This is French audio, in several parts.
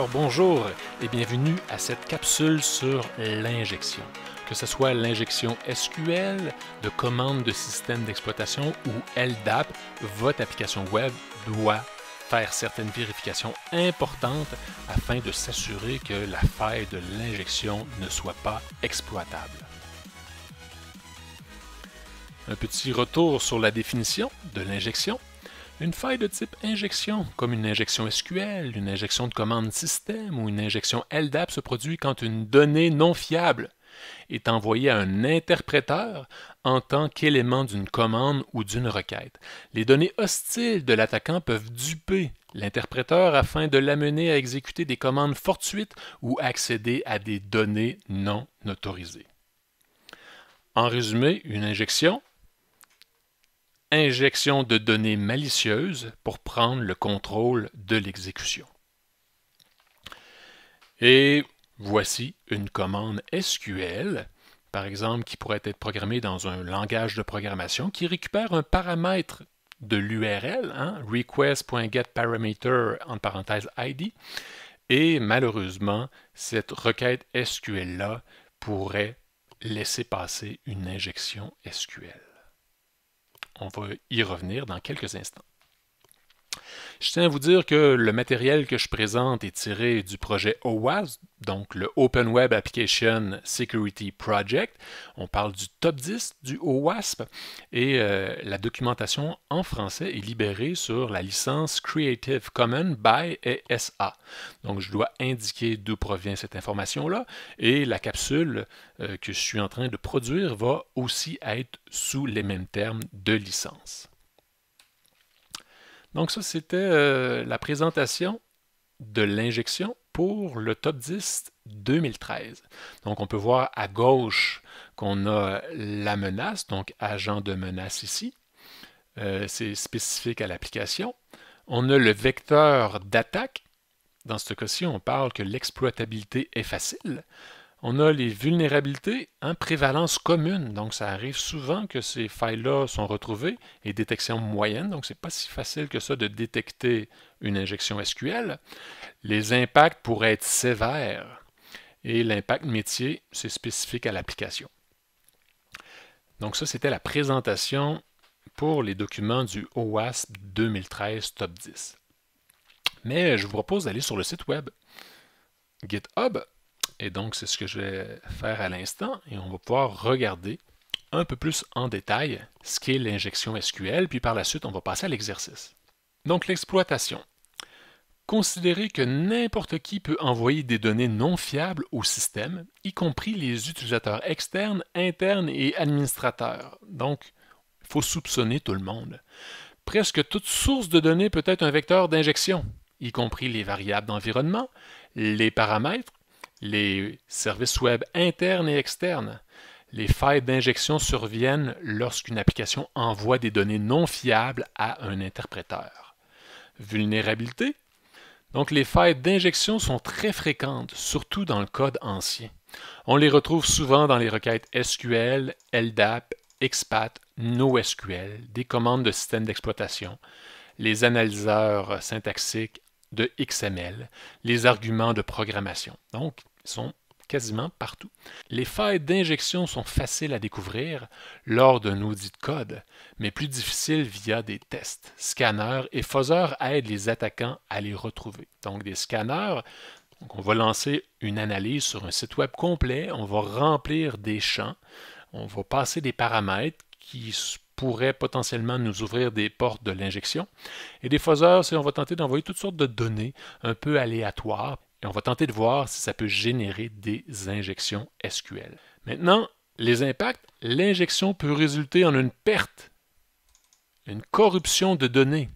Alors bonjour et bienvenue à cette capsule sur l'injection. Que ce soit l'injection SQL, de commande de système d'exploitation ou LDAP, votre application web doit faire certaines vérifications importantes afin de s'assurer que la faille de l'injection ne soit pas exploitable. Un petit retour sur la définition de l'injection. Une faille de type injection, comme une injection SQL, une injection de commande système ou une injection LDAP se produit quand une donnée non fiable est envoyée à un interpréteur en tant qu'élément d'une commande ou d'une requête. Les données hostiles de l'attaquant peuvent duper l'interpréteur afin de l'amener à exécuter des commandes fortuites ou accéder à des données non autorisées. En résumé, une injection, injection de données malicieuses pour prendre le contrôle de l'exécution. Et voici une commande SQL, par exemple, qui pourrait être programmée dans un langage de programmation qui récupère un paramètre de l'URL, hein, request.getParameter en parenthèse ID, et malheureusement, cette requête SQL-là pourrait laisser passer une injection SQL. On va y revenir dans quelques instants. Je tiens à vous dire que le matériel que je présente est tiré du projet OWASP, donc le Open Web Application Security Project. On parle du top 10 du OWASP et euh, la documentation en français est libérée sur la licence Creative Commons by ESA. Donc je dois indiquer d'où provient cette information-là et la capsule euh, que je suis en train de produire va aussi être sous les mêmes termes de licence. Donc ça, c'était euh, la présentation de l'injection pour le top 10 2013. Donc on peut voir à gauche qu'on a la menace, donc agent de menace ici. Euh, c'est spécifique à l'application. On a le vecteur d'attaque. Dans ce cas-ci, on parle que l'exploitabilité est facile. On a les vulnérabilités en prévalence commune, donc ça arrive souvent que ces failles-là sont retrouvées et détection moyenne, donc c'est pas si facile que ça de détecter une injection SQL. Les impacts pourraient être sévères et l'impact métier, c'est spécifique à l'application. Donc ça, c'était la présentation pour les documents du OWASP 2013 Top 10. Mais je vous propose d'aller sur le site web GitHub et donc, c'est ce que je vais faire à l'instant. Et on va pouvoir regarder un peu plus en détail ce qu'est l'injection SQL, puis par la suite, on va passer à l'exercice. Donc, l'exploitation. Considérer que n'importe qui peut envoyer des données non fiables au système, y compris les utilisateurs externes, internes et administrateurs. Donc, il faut soupçonner tout le monde. Presque toute source de données peut être un vecteur d'injection, y compris les variables d'environnement, les paramètres, les services web internes et externes. Les failles d'injection surviennent lorsqu'une application envoie des données non fiables à un interpréteur. Vulnérabilité. Donc les failles d'injection sont très fréquentes, surtout dans le code ancien. On les retrouve souvent dans les requêtes SQL, LDAP, expat, NoSQL, des commandes de système d'exploitation, les analyseurs syntaxiques de XML, les arguments de programmation. Donc, sont quasiment partout. Les failles d'injection sont faciles à découvrir lors d'un audit de code, mais plus difficiles via des tests. Scanners et fuzzers aident les attaquants à les retrouver. Donc des scanners, on va lancer une analyse sur un site web complet, on va remplir des champs, on va passer des paramètres qui pourraient potentiellement nous ouvrir des portes de l'injection. Et des fuzzers, c'est on va tenter d'envoyer toutes sortes de données un peu aléatoires et on va tenter de voir si ça peut générer des injections SQL. Maintenant, les impacts, l'injection peut résulter en une perte, une corruption de données,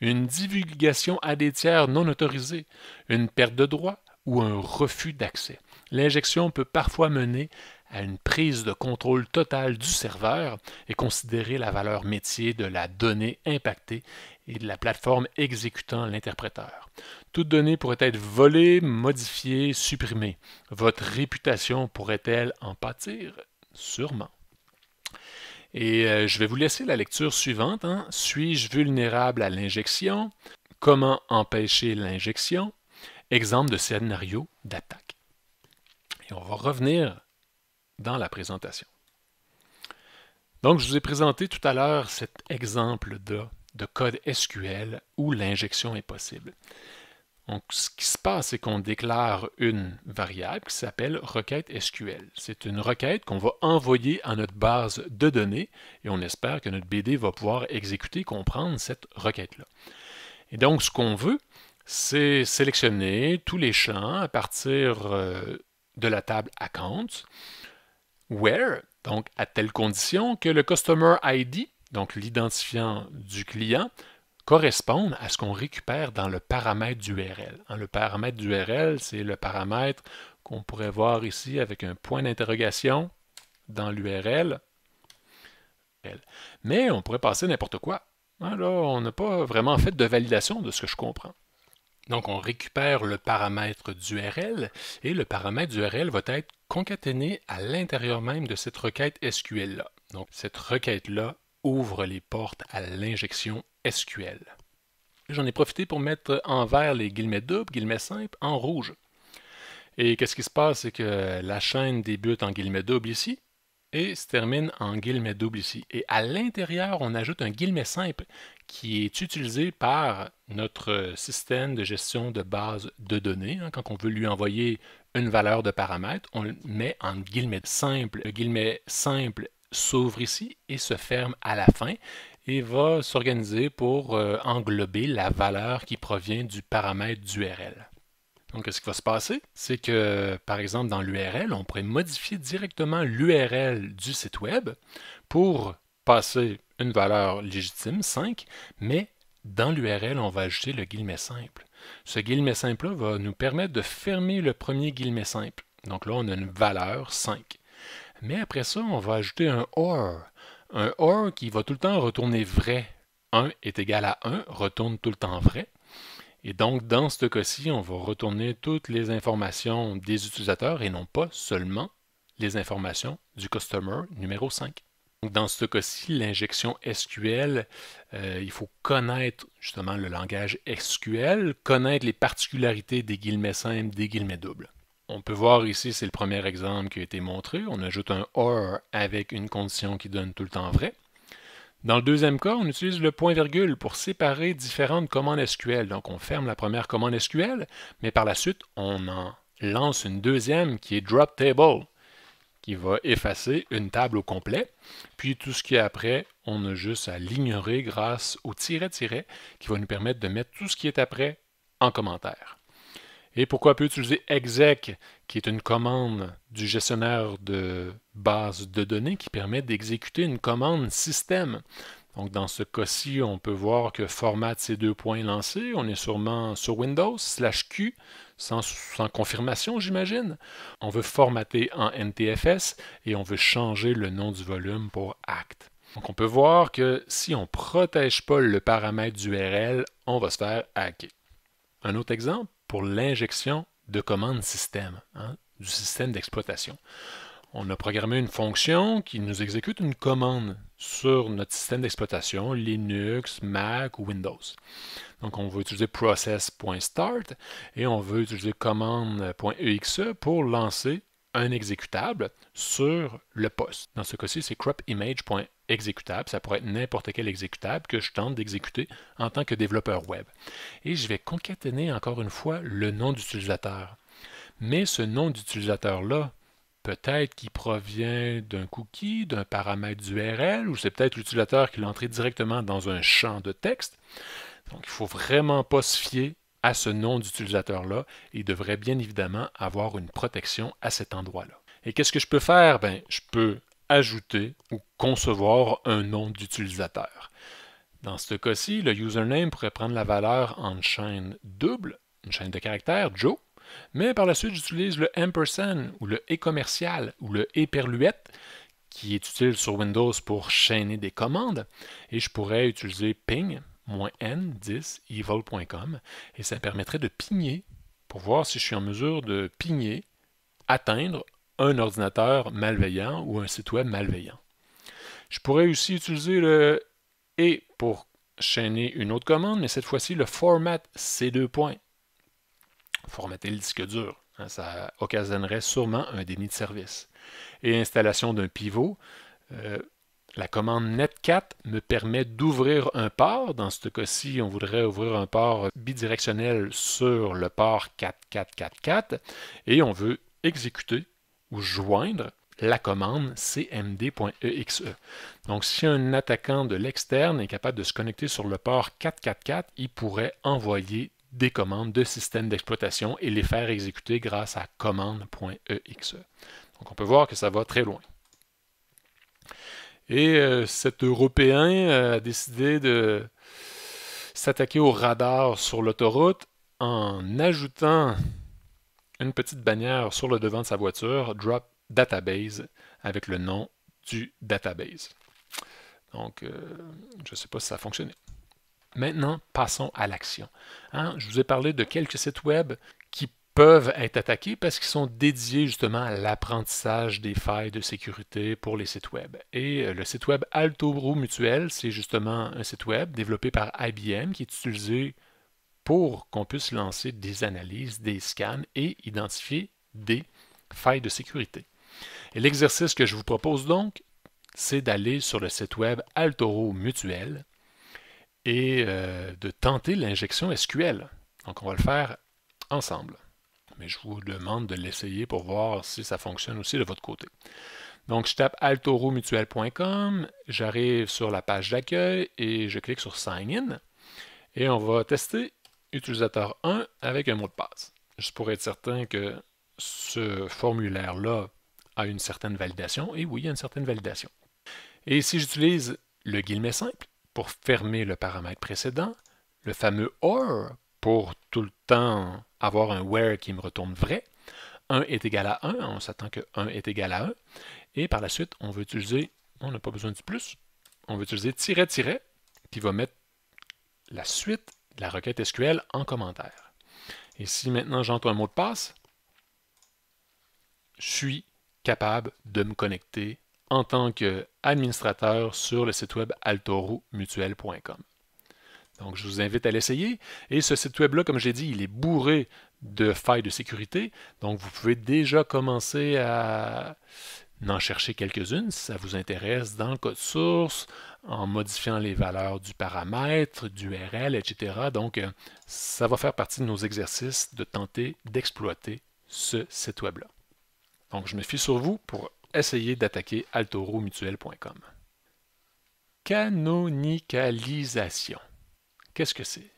une divulgation à des tiers non autorisés, une perte de droit ou un refus d'accès. L'injection peut parfois mener à une prise de contrôle totale du serveur et considérer la valeur métier de la donnée impactée et de la plateforme exécutant l'interpréteur. Toute donnée pourrait être volée, modifiée, supprimée. Votre réputation pourrait-elle en pâtir Sûrement. Et euh, je vais vous laisser la lecture suivante. Hein. Suis-je vulnérable à l'injection Comment empêcher l'injection Exemple de scénario d'attaque. Et on va revenir dans la présentation. Donc, je vous ai présenté tout à l'heure cet exemple de de code SQL où l'injection est possible. Donc, ce qui se passe, c'est qu'on déclare une variable qui s'appelle requête SQL. C'est une requête qu'on va envoyer à notre base de données et on espère que notre BD va pouvoir exécuter, comprendre cette requête-là. Et donc, ce qu'on veut, c'est sélectionner tous les champs à partir euh, de la table Accounts where, donc à telle condition que le Customer ID, donc l'identifiant du client, correspond à ce qu'on récupère dans le paramètre d'URL. Hein, le paramètre d'URL, c'est le paramètre qu'on pourrait voir ici avec un point d'interrogation dans l'URL. Mais on pourrait passer n'importe quoi. Hein, là, on n'a pas vraiment fait de validation de ce que je comprends. Donc, on récupère le paramètre d'URL et le paramètre d'URL va être concaténé à l'intérieur même de cette requête SQL-là. Donc, cette requête-là ouvre les portes à l'injection SQL. J'en ai profité pour mettre en vert les guillemets doubles, guillemets simples, en rouge. Et qu'est-ce qui se passe, c'est que la chaîne débute en guillemets doubles ici et se termine en guillemets doubles ici. Et à l'intérieur, on ajoute un guillemet simple qui est utilisé par notre système de gestion de base de données. Hein, quand on veut lui envoyer une valeur de paramètre, on le met en guillemets simple. Le guillemet simple s'ouvre ici et se ferme à la fin et va s'organiser pour euh, englober la valeur qui provient du paramètre d'URL. Donc, ce qui va se passer, c'est que, par exemple, dans l'URL, on pourrait modifier directement l'URL du site web pour passer une valeur légitime, 5, mais dans l'URL, on va ajouter le guillemet simple. Ce guillemet simple-là va nous permettre de fermer le premier guillemet simple. Donc là, on a une valeur 5. Mais après ça, on va ajouter un OR. Un OR qui va tout le temps retourner vrai. 1 est égal à 1, retourne tout le temps vrai. Et donc, dans ce cas-ci, on va retourner toutes les informations des utilisateurs et non pas seulement les informations du customer numéro 5. Donc, dans ce cas-ci, l'injection SQL, euh, il faut connaître justement le langage SQL, connaître les particularités des guillemets simples, des guillemets doubles. On peut voir ici, c'est le premier exemple qui a été montré. On ajoute un OR avec une condition qui donne tout le temps vrai. Dans le deuxième cas, on utilise le point-virgule pour séparer différentes commandes SQL. Donc, on ferme la première commande SQL, mais par la suite, on en lance une deuxième qui est drop table, qui va effacer une table au complet. Puis, tout ce qui est après, on a juste à l'ignorer grâce au tiret-tiret qui va nous permettre de mettre tout ce qui est après en commentaire. Et pourquoi on peut utiliser exec, qui est une commande du gestionnaire de base de données qui permet d'exécuter une commande système. Donc, dans ce cas-ci, on peut voir que format ces deux points lancés. On est sûrement sur Windows, slash Q, sans, sans confirmation, j'imagine. On veut formater en NTFS et on veut changer le nom du volume pour ACT. Donc, on peut voir que si on ne protège pas le paramètre d'URL, on va se faire hacker. Un autre exemple, pour l'injection de commandes système, hein, du système d'exploitation. On a programmé une fonction qui nous exécute une commande sur notre système d'exploitation, Linux, Mac ou Windows. Donc on veut utiliser process.start et on veut utiliser commande.exe pour lancer un exécutable sur le poste. Dans ce cas-ci, c'est cropimage.exe exécutable, ça pourrait être n'importe quel exécutable que je tente d'exécuter en tant que développeur web. Et je vais concaténer encore une fois le nom d'utilisateur. Mais ce nom d'utilisateur-là, peut-être qu'il provient d'un cookie, d'un paramètre d'URL, ou c'est peut-être l'utilisateur qui l'a entré directement dans un champ de texte. Donc, il ne faut vraiment pas se fier à ce nom d'utilisateur-là. Il devrait bien évidemment avoir une protection à cet endroit-là. Et qu'est-ce que je peux faire? Ben, je peux ajouter ou concevoir un nom d'utilisateur. Dans ce cas-ci, le username pourrait prendre la valeur en chaîne double, une chaîne de caractères, Joe, mais par la suite, j'utilise le ampersand ou le e commercial ou le e perluette qui est utile sur Windows pour chaîner des commandes et je pourrais utiliser ping n10 evil.com et ça permettrait de pigner pour voir si je suis en mesure de pigner, atteindre un ordinateur malveillant ou un site web malveillant. Je pourrais aussi utiliser le et pour chaîner une autre commande, mais cette fois-ci le format C2 points. Formater le disque dur. Hein, ça occasionnerait sûrement un déni de service. Et installation d'un pivot. Euh, la commande netcat me permet d'ouvrir un port. Dans ce cas-ci, on voudrait ouvrir un port bidirectionnel sur le port 4444 et on veut exécuter ou joindre la commande cmd.exe. E. Donc, si un attaquant de l'externe est capable de se connecter sur le port 444, il pourrait envoyer des commandes de système d'exploitation et les faire exécuter grâce à commande.exe. E. Donc, on peut voir que ça va très loin. Et euh, cet Européen euh, a décidé de s'attaquer au radar sur l'autoroute en ajoutant une petite bannière sur le devant de sa voiture, Drop Database, avec le nom du database. Donc, euh, je ne sais pas si ça fonctionnait. Maintenant, passons à l'action. Hein, je vous ai parlé de quelques sites web qui peuvent être attaqués parce qu'ils sont dédiés justement à l'apprentissage des failles de sécurité pour les sites web. Et euh, le site web Altobro Mutuel, c'est justement un site web développé par IBM qui est utilisé pour qu'on puisse lancer des analyses, des scans et identifier des failles de sécurité. Et l'exercice que je vous propose donc, c'est d'aller sur le site web Altoro Mutuel et euh, de tenter l'injection SQL. Donc on va le faire ensemble. Mais je vous demande de l'essayer pour voir si ça fonctionne aussi de votre côté. Donc je tape altoromutuel.com, j'arrive sur la page d'accueil et je clique sur Sign In. Et on va tester utilisateur 1 avec un mot de passe. Juste pour être certain que ce formulaire-là a une certaine validation, et oui, il y a une certaine validation. Et si j'utilise le guillemet simple pour fermer le paramètre précédent, le fameux OR pour tout le temps avoir un where qui me retourne vrai, 1 est égal à 1, on s'attend que 1 est égal à 1, et par la suite, on veut utiliser, on n'a pas besoin de plus, on veut utiliser tiret tiret, qui va mettre la suite la requête SQL en commentaire. Et si maintenant j'entends un mot de passe, je suis capable de me connecter en tant qu'administrateur sur le site web altorou.mutuel.com. Donc, je vous invite à l'essayer. Et ce site web-là, comme j'ai dit, il est bourré de failles de sécurité. Donc, vous pouvez déjà commencer à N'en chercher quelques-unes si ça vous intéresse dans le code source, en modifiant les valeurs du paramètre, du RL, etc. Donc, euh, ça va faire partie de nos exercices de tenter d'exploiter ce site web-là. Donc, je me fie sur vous pour essayer d'attaquer altoromutuel.com. Canonicalisation. Qu'est-ce que c'est?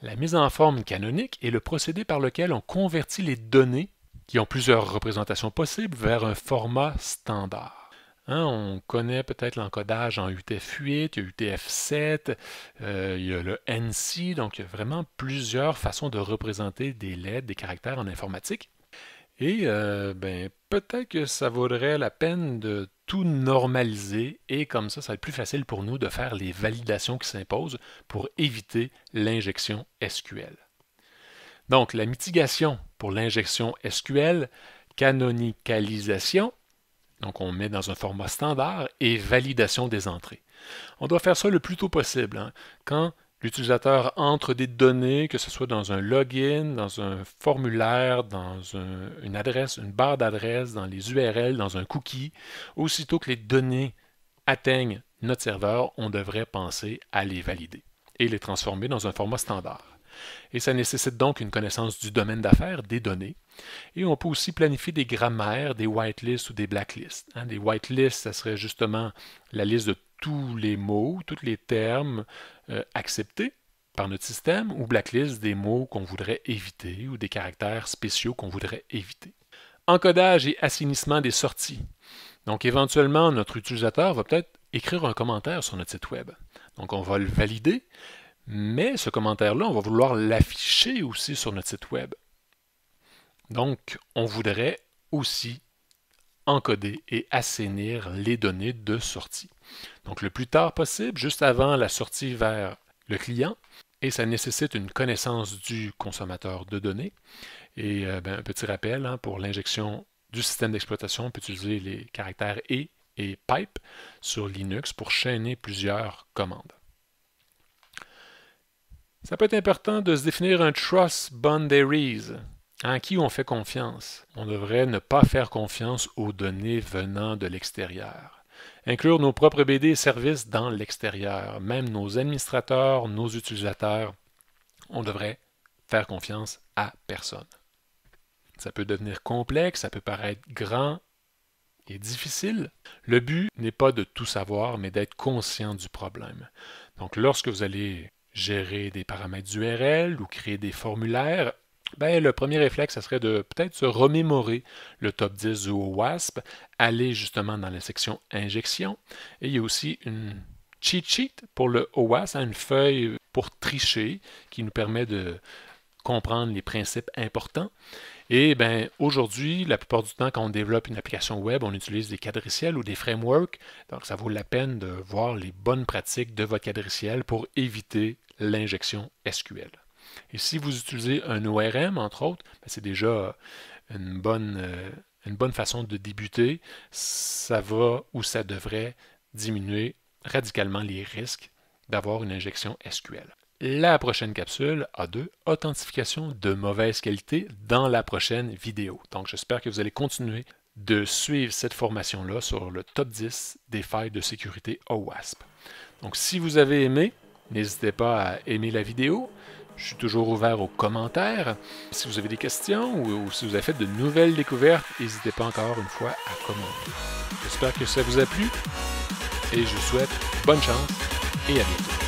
La mise en forme canonique est le procédé par lequel on convertit les données qui ont plusieurs représentations possibles vers un format standard. Hein, on connaît peut-être l'encodage en UTF-8, UTF-7, euh, il y a le NC, donc il y a vraiment plusieurs façons de représenter des lettres, des caractères en informatique. Et euh, ben, peut-être que ça vaudrait la peine de tout normaliser et comme ça, ça va être plus facile pour nous de faire les validations qui s'imposent pour éviter l'injection SQL. Donc, la mitigation pour l'injection SQL, canonicalisation, donc on met dans un format standard, et validation des entrées. On doit faire ça le plus tôt possible. Hein. quand l'utilisateur entre des données, que ce soit dans un login, dans un formulaire, dans une adresse, une barre d'adresse, dans les URL, dans un cookie, aussitôt que les données atteignent notre serveur, on devrait penser à les valider et les transformer dans un format standard et ça nécessite donc une connaissance du domaine d'affaires des données. Et on peut aussi planifier des grammaires, des whitelists ou des blacklists. Hein. des whitelists, ça serait justement la liste de tous les mots, tous les termes euh, acceptés par notre système, ou blacklist des mots qu'on voudrait éviter ou des caractères spéciaux qu'on voudrait éviter. Encodage et assainissement des sorties. Donc éventuellement, notre utilisateur va peut-être écrire un commentaire sur notre site Web. Donc on va le valider mais ce commentaire-là, on va vouloir l'afficher aussi sur notre site web. Donc, on voudrait aussi encoder et assainir les données de sortie. Donc, le plus tard possible, juste avant la sortie vers le client, et ça nécessite une connaissance du consommateur de données. Et euh, ben, un petit rappel, hein, pour l'injection du système d'exploitation, on peut utiliser les caractères et et pipe sur Linux pour chaîner plusieurs commandes. Ça peut être important de se définir un trust boundaries. En qui on fait confiance? On devrait ne pas faire confiance aux données venant de l'extérieur. Inclure nos propres BD et services dans l'extérieur, même nos administrateurs, nos utilisateurs. On devrait faire confiance à personne. Ça peut devenir complexe, ça peut paraître grand et difficile. Le but n'est pas de tout savoir, mais d'être conscient du problème. Donc lorsque vous allez gérer des paramètres d'URL ou créer des formulaires, ben, le premier réflexe, ce serait de peut-être se remémorer le top 10 du OWASP, aller justement dans la section injection. Et il y a aussi une cheat sheet pour le OWASP, hein, une feuille pour tricher qui nous permet de comprendre les principes importants. Et ben, aujourd'hui, la plupart du temps, quand on développe une application web, on utilise des quadriciels ou des frameworks. Donc, ça vaut la peine de voir les bonnes pratiques de votre quadriciel pour éviter l'injection SQL. Et si vous utilisez un ORM, entre autres, ben, c'est déjà euh, une bonne, euh, une bonne façon de débuter. Ça va ou ça devrait diminuer radicalement les risques d'avoir une injection SQL. La prochaine capsule A2, authentification de mauvaise qualité dans la prochaine vidéo. Donc j'espère que vous allez continuer de suivre cette formation-là sur le top 10 des failles de sécurité OWASP. Donc si vous avez aimé, N'hésitez pas à aimer la vidéo. Je suis toujours ouvert aux commentaires. Si vous avez des questions ou, si vous avez fait de nouvelles découvertes, n'hésitez pas encore une fois à commenter. J'espère que ça vous a plu et je vous souhaite bonne chance et à bientôt.